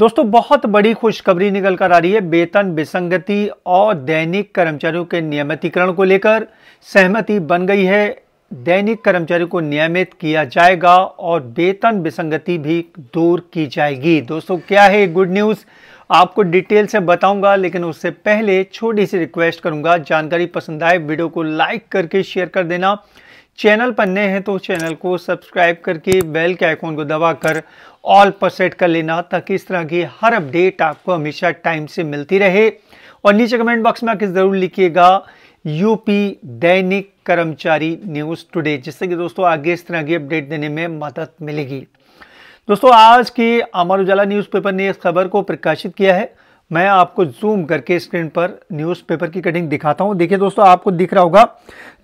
दोस्तों बहुत बड़ी खुशखबरी निकल कर आ रही है वेतन विसंगति और दैनिक कर्मचारियों के नियमितीकरण को लेकर सहमति बन गई है दैनिक कर्मचारियों को नियमित किया जाएगा और वेतन विसंगति भी दूर की जाएगी दोस्तों क्या है गुड न्यूज़ आपको डिटेल से बताऊंगा लेकिन उससे पहले छोटी सी रिक्वेस्ट करूंगा जानकारी पसंद आए वीडियो को लाइक करके शेयर कर देना चैनल पर नए हैं तो चैनल को सब्सक्राइब करके बेल के आइकॉन को दबाकर ऑल पर सेट कर लेना ताकि इस तरह की हर अपडेट आपको हमेशा टाइम से मिलती रहे और नीचे कमेंट बॉक्स में आके ज़रूर लिखिएगा यूपी दैनिक कर्मचारी न्यूज़ टुडे जिससे कि दोस्तों आगे इस तरह की अपडेट देने में मदद मिलेगी दोस्तों आज के अमर उजाला न्यूज़पेपर ने इस खबर को प्रकाशित किया है मैं आपको जूम करके स्क्रीन पर न्यूज़पेपर की कटिंग दिखाता हूं देखिए दोस्तों आपको दिख रहा होगा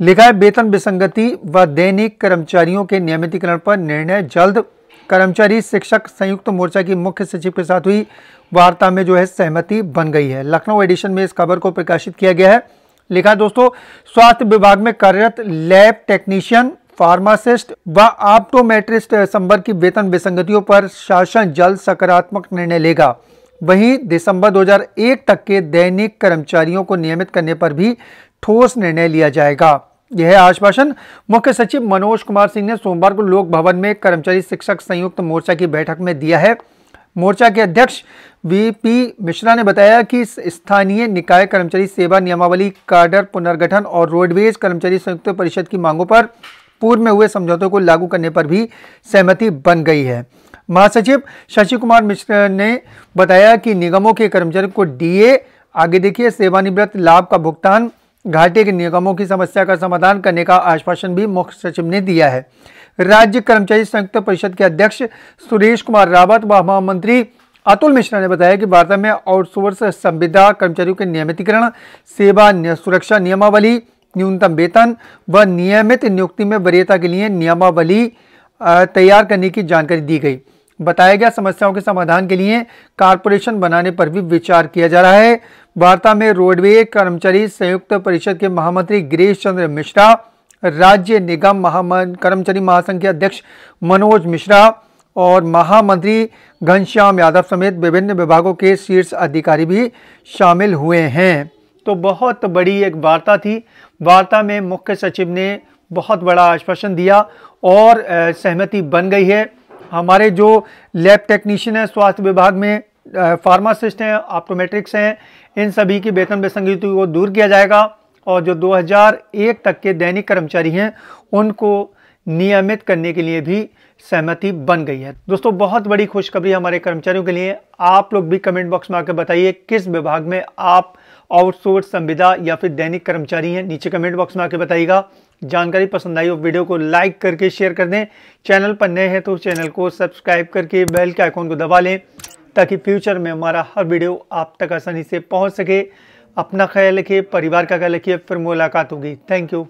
लिखा है वेतन विसंगति व दैनिक कर्मचारियों के नियमितीकरण पर निर्णय जल्द कर्मचारी शिक्षक संयुक्त मोर्चा की मुख्य सचिव के साथ हुई वार्ता में जो है सहमति बन गई है लखनऊ एडिशन में इस खबर को प्रकाशित किया गया है लिखा है दोस्तों स्वास्थ्य विभाग में कार्यरत लैब टेक्नीशियन फार्मासिस्ट व ऑप्टोमेट्रिस्ट संबर की वेतन विसंगतियों पर शासन जल्द सकारात्मक निर्णय लेगा वहीं दिसंबर 2001 तक के दैनिक कर्मचारियों को नियमित करने पर भी ठोस निर्णय लिया जाएगा यह आश्वासन मुख्य सचिव मनोज कुमार सिंह ने सोमवार को लोक भवन में कर्मचारी शिक्षक संयुक्त मोर्चा की बैठक में दिया है मोर्चा के अध्यक्ष वीपी मिश्रा ने बताया कि स्थानीय निकाय कर्मचारी सेवा नियमावली कार्डर पुनर्गठन और रोडवेज कर्मचारी संयुक्त परिषद की मांगों पर पूर्व में हुए समझौतों को लागू करने पर भी सहमति बन गई है महासचिव शशि कुमार मिश्र ने बताया कि निगमों के कर्मचारियों को डीए आगे देखिए सेवानिवृत्त लाभ का भुगतान घाटे के निगमों की समस्या का समाधान करने का आश्वासन भी मुख्य सचिव ने दिया है राज्य कर्मचारी संयुक्त परिषद के अध्यक्ष सुरेश कुमार रावत व महामंत्री अतुल मिश्रा ने बताया कि वार्ता में आउटसोर्स संविदा कर्मचारियों के नियमितीकरण सेवा सुरक्षा नियमावली न्यूनतम वेतन व नियमित नियुक्ति में वरीयता के लिए नियमावली तैयार करने की जानकारी दी गई बताया गया समस्याओं के समाधान के लिए कारपोरेशन बनाने पर भी विचार किया जा रहा है वार्ता में रोडवे कर्मचारी संयुक्त परिषद के महामंत्री गिरीश चंद्र मिश्रा राज्य निगम कर्मचारी महासंघ के अध्यक्ष मनोज मिश्रा और महामंत्री घनश्याम यादव समेत विभिन्न विभागों के शीर्ष अधिकारी भी शामिल हुए हैं तो बहुत बड़ी एक वार्ता थी वार्ता में मुख्य सचिव ने बहुत बड़ा आश्वासन दिया और सहमति बन गई है हमारे जो लैब टेक्नीशियन है स्वास्थ्य विभाग में फार्मासिस्ट हैं ऑप्टोमेट्रिक्स हैं इन सभी की वेतन विसंगति को दूर किया जाएगा और जो 2001 तक के दैनिक कर्मचारी हैं उनको नियमित करने के लिए भी सहमति बन गई है दोस्तों बहुत बड़ी खुशखबरी हमारे कर्मचारियों के लिए आप लोग भी कमेंट बॉक्स में आकर बताइए किस विभाग में आप आउटसोर्स संविदा या फिर दैनिक कर्मचारी हैं नीचे कमेंट बॉक्स में आके बताइएगा जानकारी पसंद आई हो वीडियो को लाइक करके शेयर कर दें चैनल पर नए हैं तो चैनल को सब्सक्राइब करके बेल के आइकॉन को दबा लें ताकि फ्यूचर में हमारा हर वीडियो आप तक आसानी से पहुँच सके अपना ख्याल रखिए परिवार का ख्याल रखिए फिर मुलाकात होगी थैंक यू